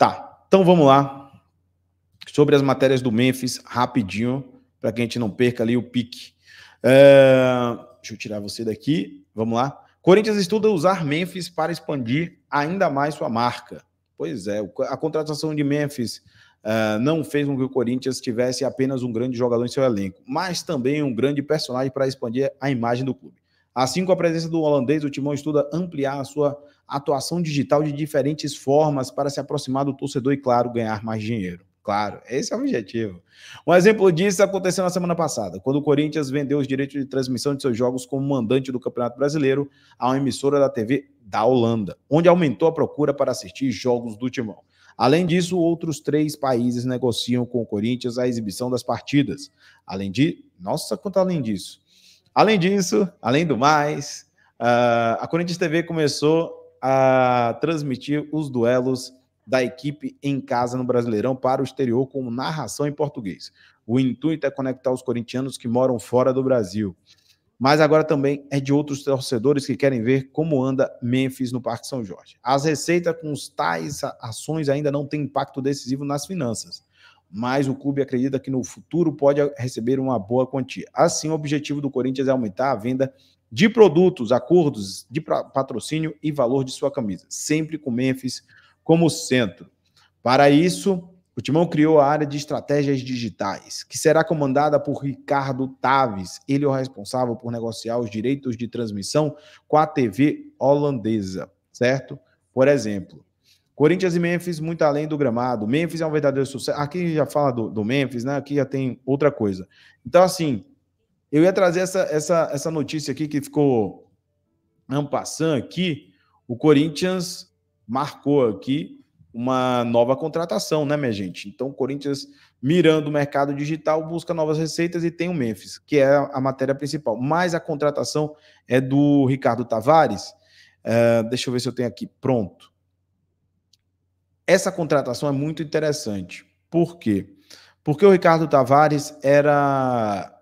Tá, então vamos lá. Sobre as matérias do Memphis, rapidinho, para que a gente não perca ali o pique. É, deixa eu tirar você daqui. Vamos lá. Corinthians estuda usar Memphis para expandir ainda mais sua marca. Pois é, a contratação de Memphis uh, não fez com que o Corinthians tivesse apenas um grande jogador em seu elenco, mas também um grande personagem para expandir a imagem do clube. Assim, com a presença do holandês, o Timão estuda ampliar a sua atuação digital de diferentes formas para se aproximar do torcedor e, claro, ganhar mais dinheiro. Claro, esse é o objetivo. Um exemplo disso aconteceu na semana passada, quando o Corinthians vendeu os direitos de transmissão de seus jogos como mandante do Campeonato Brasileiro a uma emissora da TV da Holanda, onde aumentou a procura para assistir jogos do Timão. Além disso, outros três países negociam com o Corinthians a exibição das partidas. Além de. Nossa, quanto além disso! Além disso, além do mais, ah, a Corinthians TV começou a transmitir os duelos da equipe em casa no Brasileirão para o exterior com narração em português. O intuito é conectar os corintianos que moram fora do Brasil. Mas agora também é de outros torcedores que querem ver como anda Memphis no Parque São Jorge. As receitas com tais ações ainda não têm impacto decisivo nas finanças, mas o clube acredita que no futuro pode receber uma boa quantia. Assim, o objetivo do Corinthians é aumentar a venda de produtos, acordos de patrocínio e valor de sua camisa, sempre com Memphis como centro. Para isso, o Timão criou a área de estratégias digitais, que será comandada por Ricardo Taves, ele é o responsável por negociar os direitos de transmissão com a TV holandesa, certo? Por exemplo, Corinthians e Memphis, muito além do gramado. Memphis é um verdadeiro sucesso. Aqui já fala do, do Memphis, né? Aqui já tem outra coisa. Então, assim, eu ia trazer essa, essa, essa notícia aqui que ficou ampassando aqui. O Corinthians marcou aqui uma nova contratação, né, minha gente? Então, o Corinthians, mirando o mercado digital, busca novas receitas e tem o Memphis, que é a matéria principal. Mas a contratação é do Ricardo Tavares. Uh, deixa eu ver se eu tenho aqui. Pronto essa contratação é muito interessante. Por quê? Porque o Ricardo Tavares era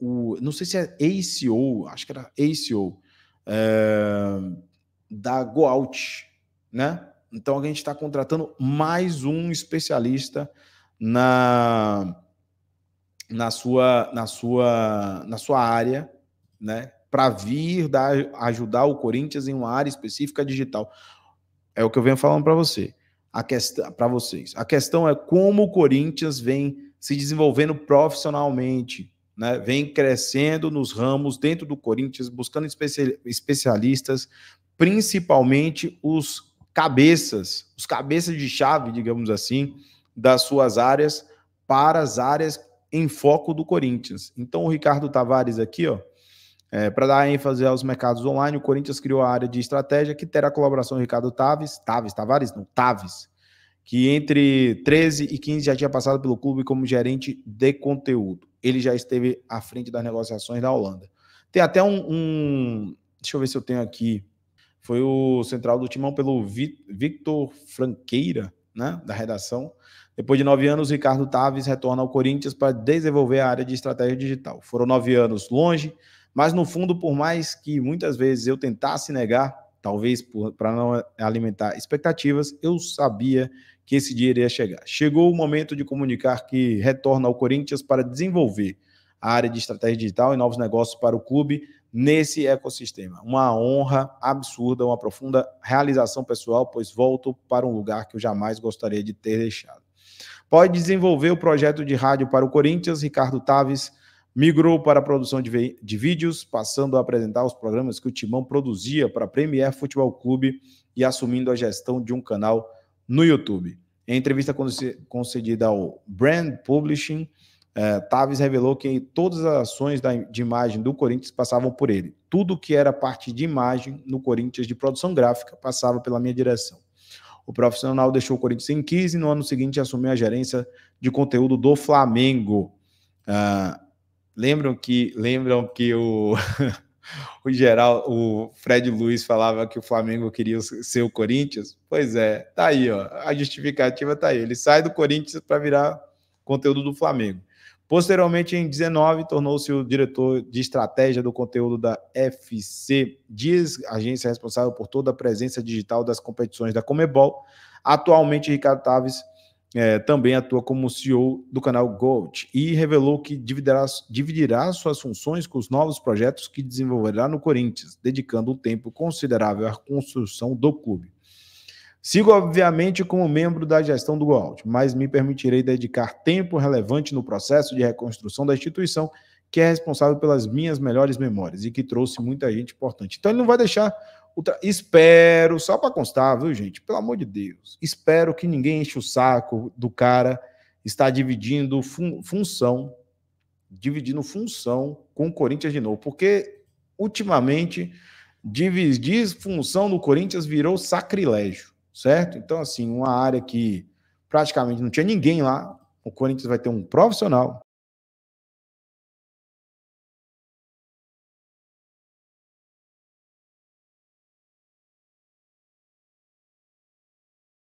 o, não sei se é ACO, acho que era ACO, é, eh, da Goalt, né? Então a gente está contratando mais um especialista na, na, sua, na, sua, na sua área, né? Para vir dar, ajudar o Corinthians em uma área específica digital. É o que eu venho falando para você a questão para vocês. A questão é como o Corinthians vem se desenvolvendo profissionalmente, né? Vem crescendo nos ramos dentro do Corinthians, buscando especialistas, principalmente os cabeças, os cabeças de chave, digamos assim, das suas áreas para as áreas em foco do Corinthians. Então o Ricardo Tavares aqui, ó, é, para dar ênfase aos mercados online, o Corinthians criou a área de estratégia que terá a colaboração do Ricardo Taves, Taves, Tavares? Não, Taves, que entre 13 e 15 já tinha passado pelo clube como gerente de conteúdo. Ele já esteve à frente das negociações da Holanda. Tem até um. um deixa eu ver se eu tenho aqui. Foi o central do Timão pelo Victor Franqueira, né, da redação. Depois de nove anos, Ricardo Taves retorna ao Corinthians para desenvolver a área de estratégia digital. Foram nove anos longe mas no fundo, por mais que muitas vezes eu tentasse negar, talvez para não alimentar expectativas, eu sabia que esse dia iria chegar. Chegou o momento de comunicar que retorna ao Corinthians para desenvolver a área de estratégia digital e novos negócios para o clube nesse ecossistema. Uma honra absurda, uma profunda realização pessoal, pois volto para um lugar que eu jamais gostaria de ter deixado. Pode desenvolver o projeto de rádio para o Corinthians, Ricardo Taves Migrou para a produção de, de vídeos, passando a apresentar os programas que o Timão produzia para a Premier Futebol Clube e assumindo a gestão de um canal no YouTube. Em entrevista concedida ao Brand Publishing, eh, Taves revelou que todas as ações da, de imagem do Corinthians passavam por ele. Tudo que era parte de imagem no Corinthians de produção gráfica passava pela minha direção. O profissional deixou o Corinthians em 15 e no ano seguinte assumiu a gerência de conteúdo do Flamengo. Uh, Lembram que lembram que o o geral, o Fred Luiz falava que o Flamengo queria ser o Corinthians? Pois é, tá aí, ó. A justificativa tá aí. Ele sai do Corinthians para virar conteúdo do Flamengo. Posteriormente, em 19, tornou-se o diretor de estratégia do conteúdo da FC Dias, agência responsável por toda a presença digital das competições da Comebol. Atualmente, Ricardo Taves é, também atua como CEO do canal Gold e revelou que dividirá, dividirá suas funções com os novos projetos que desenvolverá no Corinthians, dedicando um tempo considerável à construção do clube. Sigo, obviamente, como membro da gestão do Gold, mas me permitirei dedicar tempo relevante no processo de reconstrução da instituição, que é responsável pelas minhas melhores memórias e que trouxe muita gente importante. Então, ele não vai deixar Espero, só para constar, viu, gente? Pelo amor de Deus. Espero que ninguém enche o saco do cara estar dividindo fun... função, dividindo função com o Corinthians de novo. Porque, ultimamente, dividir função no Corinthians virou sacrilégio, certo? Então, assim, uma área que praticamente não tinha ninguém lá, o Corinthians vai ter um profissional,